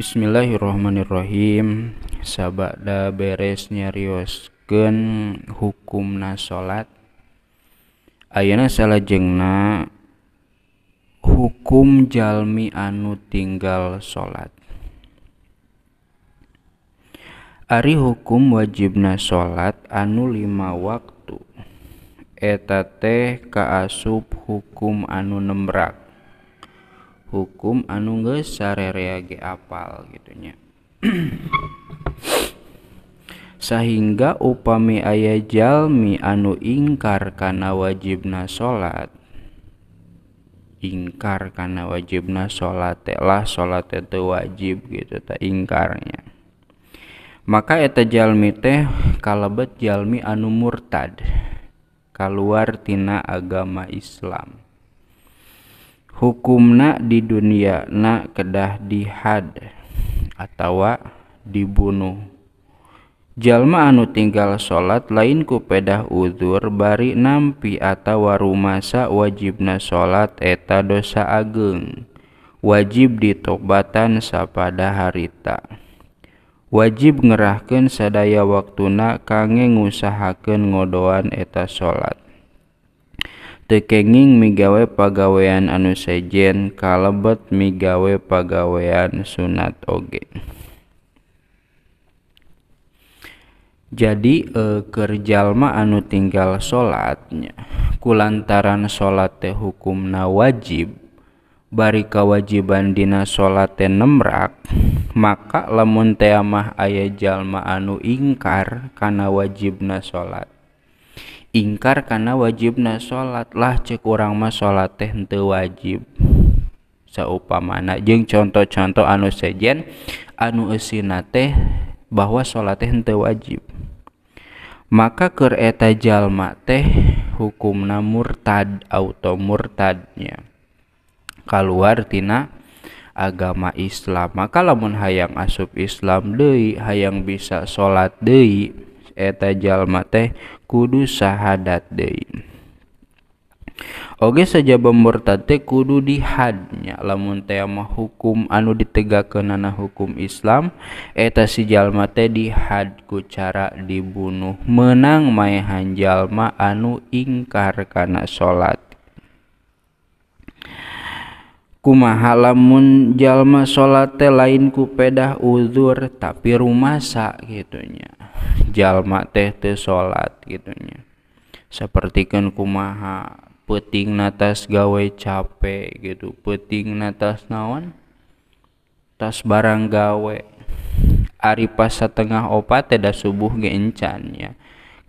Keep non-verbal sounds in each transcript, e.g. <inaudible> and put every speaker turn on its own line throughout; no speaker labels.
Bismillahirrohmanirrohim sabada beres nyariosken hukumna salat salah jengna hukum jalmi anu tinggal salat Ari hukum wajibna salat anu lima waktu eta teh kaasup hukum anu nembrak hukum anu geus sarerea ge apal gitunya <clears throat> sehingga upami aya jalmi anu ingkar kana wajibna salat ingkar kana wajibna salat lah salat itu wajib gitu tak ingkarnya maka eta jalmi teh kalebet jalmi anu murtad keluar tina agama Islam hukumnak di dunianak kedahdihad atauwak dibunuh jalma anu tinggal salat lain ku pedah udhur bariam piata war rumahsa wajib na salat eta dosa ageng wajib diobatan saada harita wajib ngerahkan sadaya waktunak kangen ngnguahaken ngodoan eta salat tekenging migawe pagawean anu sejen kalebet migawe pagawean sunat oge jadi e, anu tinggal salatnya kulantaran salat teh hukumna wajib bari kawajiban dina salat teh nemrak maka lamun teamah aya jalma anu ingkar karena wajibna salat ingkar karena wajibna salat lah cek orang mah salat teh nte wajib seupamana jeung contoh-contoh anu sejen anu eusina teh bahwa salat teh nte wajib maka keur eta jalma teh hukumna murtad atau murtadnya keluar tina agama Islam maka lamun hayang asup Islam deui hayang bisa salat deui eta jalma teh kudu sahadat deui Oke saja pemurtate kudu dihadnya lamun teh mah hukum anu ditegakkeunana hukum Islam eta jalma teh dihadku cara dibunuh menang maehan jalma anu ingkar kana salat kumaha lamun jalma salat lain ku pedah uzur tapi rumasa gitunya jalma teh teu salat seperti gitu sapertikeun kumaha peting natas gawe capek gitu peting natas naon tas barang gawe Ari pas setengah opat teh subuh gencannya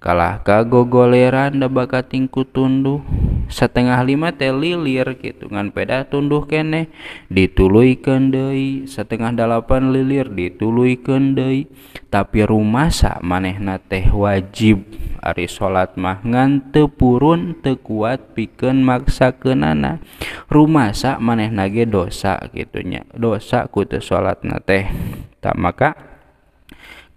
kalah kago goleran tingku tunduh setengah lima teh lilir gitu ngan peda tunduh kene ditului kendei setengah delapan lilir ditului kendei tapi rumah mane manehna teh wajib ari salat mah ngan teu tekuat teu kuat pikeun maksakeunana rumah sak manehna nage dosa gitunya dosa kute teu salatna teh tak maka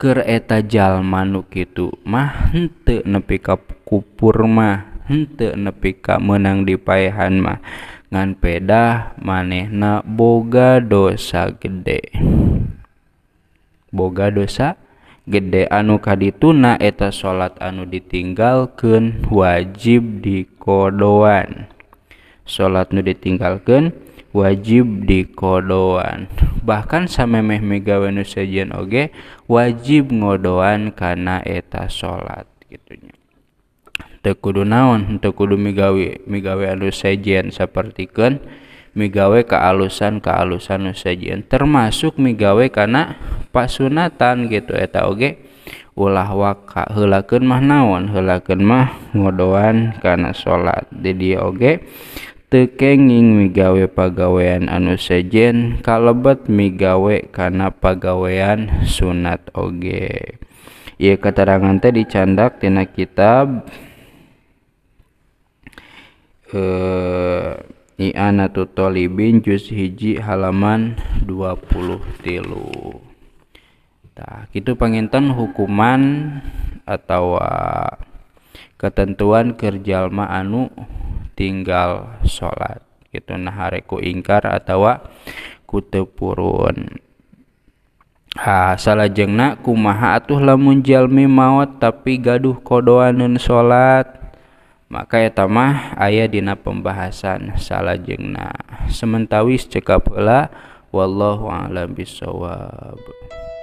eta jal manukitu mahtuk nepikap kupur mah hetuk nepikap menang dipaahan mah ngan pedah maneh na boga dosa gede boga dosa gede anu ka tun na eta salat anu ditinggalken wajib di kodoan salat nu ditinggalken wajib dikodoan bahkan samemeh megawe sejen oge wajib ngodoan karena eta sholat gitunya tekudu naon tekudu kudu migawe seperti anu sejen seperti kan migawe kealusan kealusan nu sejen termasuk migawe karena pasunatan gitu eta oge ulah waka hulakun mah naon hulakun mah ngodoan karena sholat jadi oge tekenging migawe pagawean anu sejen kalebet migawe karena pagawean sunat oge ia keterangan teh dicandak tina kitab eh I'anatu Tolibin juz hiji halaman 20 tilu Nah, itu penginten hukuman atau ketentuan kerjalma anu tinggal sholat gitu nah hariku ingkar atau kutepurun ha salahjengna kumaha atuh lamun jalmi maut tapi gaduh kodoanun sholat maka tamah ayah dina pembahasan salahjengna sementawis cekap heula wallahu alam bisawab